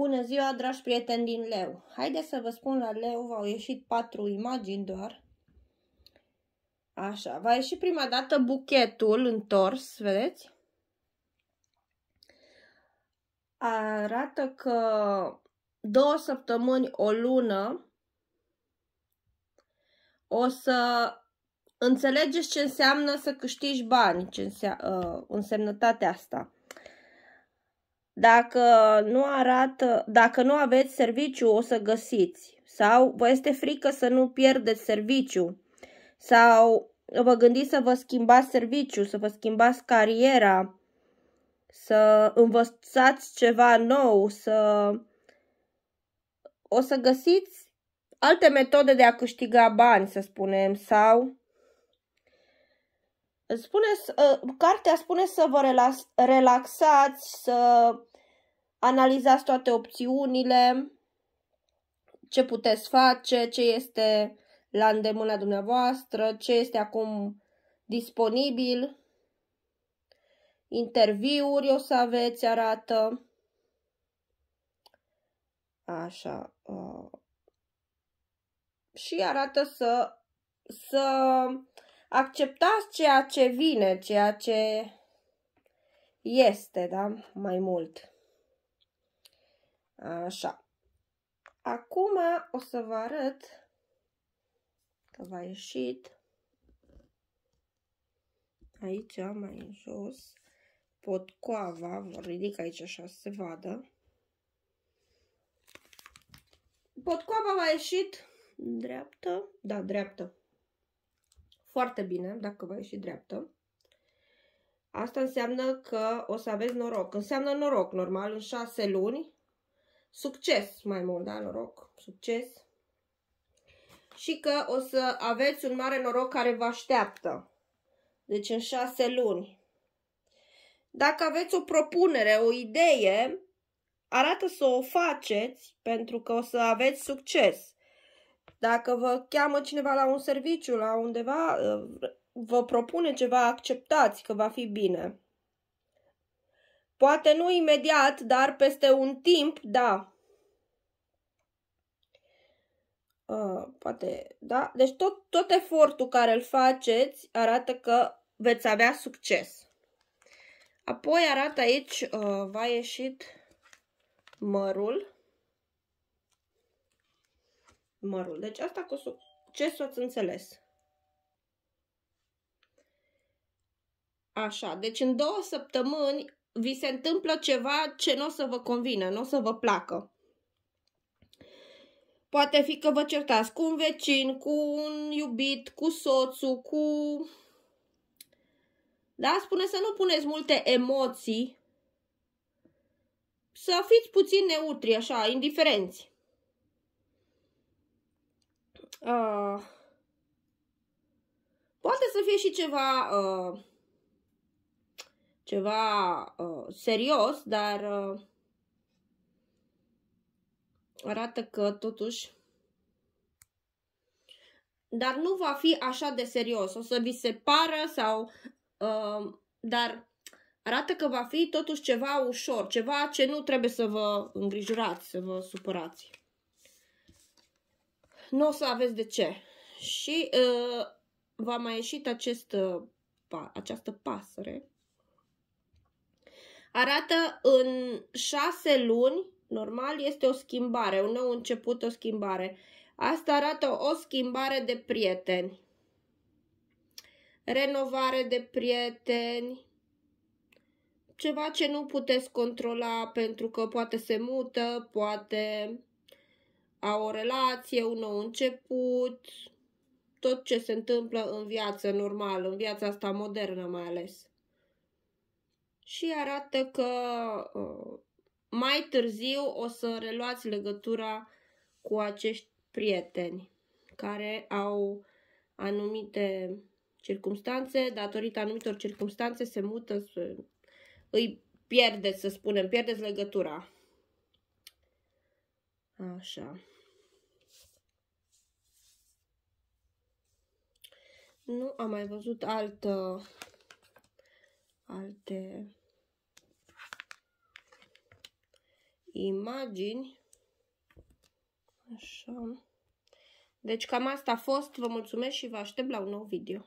Bună ziua, dragi prieteni din Leu! Haideți să vă spun la Leu, v-au ieșit patru imagini doar. Așa, va ieși prima dată buchetul întors, vedeți? Arată că două săptămâni, o lună, o să înțelegeți ce înseamnă să câștigi bani, ce înseamnă, uh, însemnătatea asta. Dacă nu, arată, dacă nu aveți serviciu, o să găsiți. Sau vă este frică să nu pierdeți serviciu. Sau vă gândiți să vă schimbați serviciu, să vă schimbați cariera, să învățați ceva nou, să... O să găsiți alte metode de a câștiga bani, să spunem, sau Spune, uh, cartea spune să vă relax, relaxați, să analizați toate opțiunile, ce puteți face, ce este la îndemâna dumneavoastră, ce este acum disponibil, interviuri o să aveți, arată. Așa. Uh, și arată să, să acceptați ceea ce vine, ceea ce este, da? Mai mult. Așa. Acum o să vă arăt că v-a ieșit aici, mai în jos, coava, vă ridic aici așa să se vadă. Potcoava v-a ieșit dreaptă, da, dreaptă, foarte bine, dacă vă ieși dreaptă. Asta înseamnă că o să aveți noroc. Înseamnă noroc, normal, în șase luni. Succes, mai mult, da, noroc, succes. Și că o să aveți un mare noroc care vă așteaptă. Deci în șase luni. Dacă aveți o propunere, o idee, arată să o faceți pentru că o să aveți succes. Dacă vă cheamă cineva la un serviciu, la undeva, uh, vă propune ceva, acceptați că va fi bine. Poate nu imediat, dar peste un timp, da. Uh, poate, da? Deci tot, tot efortul care îl faceți arată că veți avea succes. Apoi arată aici, uh, va ieșit mărul mărul. Deci asta cu succes ați înțeles. Așa, deci în două săptămâni vi se întâmplă ceva ce nu o să vă convină, nu o să vă placă. Poate fi că vă certați cu un vecin, cu un iubit, cu soțul, cu... Da? Spune să nu puneți multe emoții, să fiți puțin neutri, așa, indiferenți. Ah. poate să fie și ceva ah, ceva ah, serios, dar arată că totuși dar nu va fi așa de serios. O să vi se pară sau uh, dar arată că va fi totuși ceva ușor, ceva ce nu trebuie să vă îngrijorați, să vă supărați nu o să aveți de ce. Și uh, va mai ieșit acest, uh, această pasăre. Arată în șase luni, normal, este o schimbare, un nou început, o schimbare. Asta arată o schimbare de prieteni. Renovare de prieteni. Ceva ce nu puteți controla pentru că poate se mută, poate au o relație, un nou început, tot ce se întâmplă în viață normală, în viața asta modernă mai ales. Și arată că ă, mai târziu o să reluați legătura cu acești prieteni care au anumite circumstanțe, datorită anumitor circumstanțe se mută, îi pierde, să spunem, pierdeți legătura Așa. Nu am mai văzut altă, alte imagini. Așa. Deci cam asta a fost. Vă mulțumesc și vă aștept la un nou video.